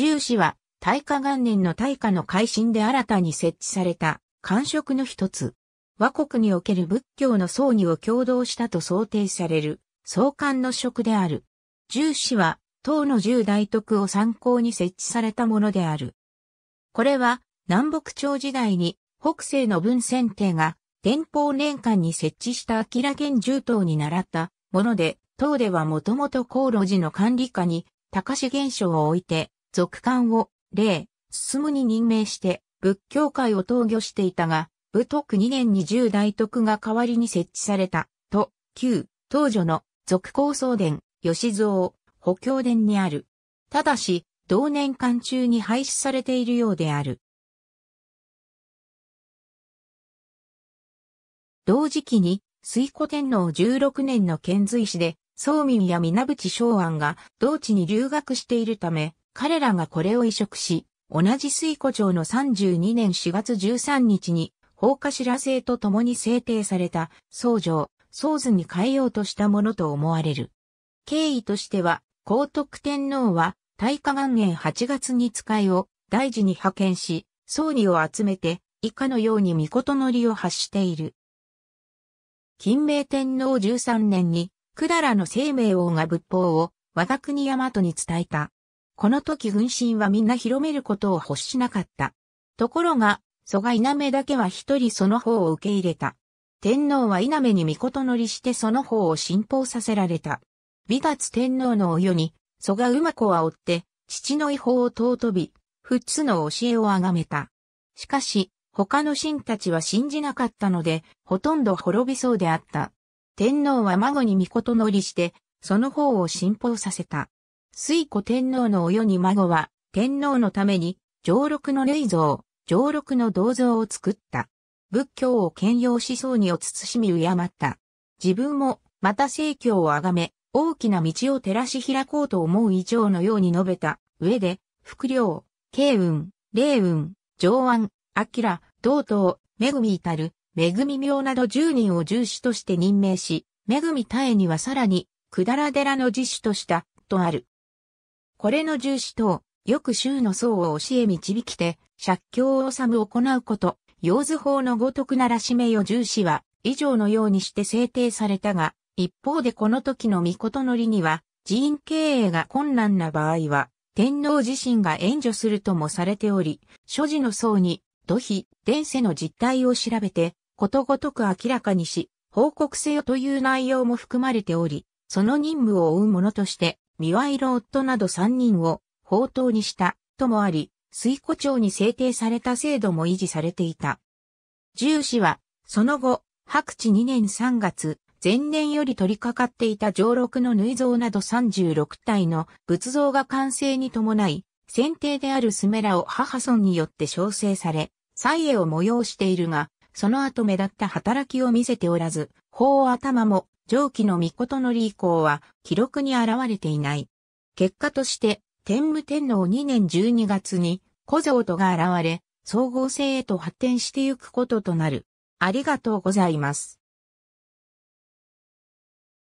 重視は、大化元年の大化の改新で新たに設置された、官職の一つ。和国における仏教の葬儀を共同したと想定される、総官の職である。重視は、唐の十大徳を参考に設置されたものである。これは、南北朝時代に、北西の文選帝が、天保年間に設置した明源重党に習ったもので、唐ではもともと高路寺の管理下に、高志現象を置いて、続官を、例、進むに任命して、仏教会を統御していたが、武徳2年に十大徳が代わりに設置された、と、旧、当女の、続高僧殿、吉蔵、補強殿にある。ただし、同年間中に廃止されているようである。同時期に、水古天皇16年の遣隋使で、宗民や水淵昭安が同地に留学しているため、彼らがこれを移植し、同じ水古町の32年4月13日に、放法ら制と共に制定された、僧城、僧図に変えようとしたものと思われる。経緯としては、皇徳天皇は、大化元年8月に使いを、大事に派遣し、僧侶を集めて、以下のように御事のりを発している。金明天皇13年に、百済の生命王が仏法を、我が国大和に伝えた。この時軍神はみんな広めることを欲しなかった。ところが、蘇我稲目だけは一人その方を受け入れた。天皇は稲目に御事乗りしてその方を信奉させられた。美達天皇のお世に、蘇我馬子は追って、父の違法を尊び、富津の教えを崇めた。しかし、他の神たちは信じなかったので、ほとんど滅びそうであった。天皇は孫に御事乗りして、その方を信奉させた。水古天皇のお世に孫は、天皇のために、上六の霊像、上六の銅像を作った。仏教を兼用思想にお慎み敬った。自分も、また聖教をあがめ、大きな道を照らし開こうと思う以上のように述べた上で、福領、慶雲、霊雲、上安、明、道東、恵み至る、恵み妙など十人を重視として任命し、恵みえにはさらに、くだら寺の自主とした、とある。これの重視等、よく衆の僧を教え導きて、借境を治む行うこと、用図法のごとくならしめよ重視は、以上のようにして制定されたが、一方でこの時の御事のりには、寺院経営が困難な場合は、天皇自身が援助するともされており、諸事の層に、土肥、伝世の実態を調べて、ことごとく明らかにし、報告せよという内容も含まれており、その任務を負うものとして、三輪色夫など三人を宝刀にしたともあり、水庫町に制定された制度も維持されていた。重視は、その後、白地2年3月、前年より取り掛かっていた上六の縫像など36体の仏像が完成に伴い、選定であるスメラを母村によって調整され、祭絵を催しているが、その後目立った働きを見せておらず、法頭も上記の御事の以降は記録に現れていない。結果として、天武天皇2年12月に小僧とが現れ、総合性へと発展してゆくこととなる。ありがとうございます。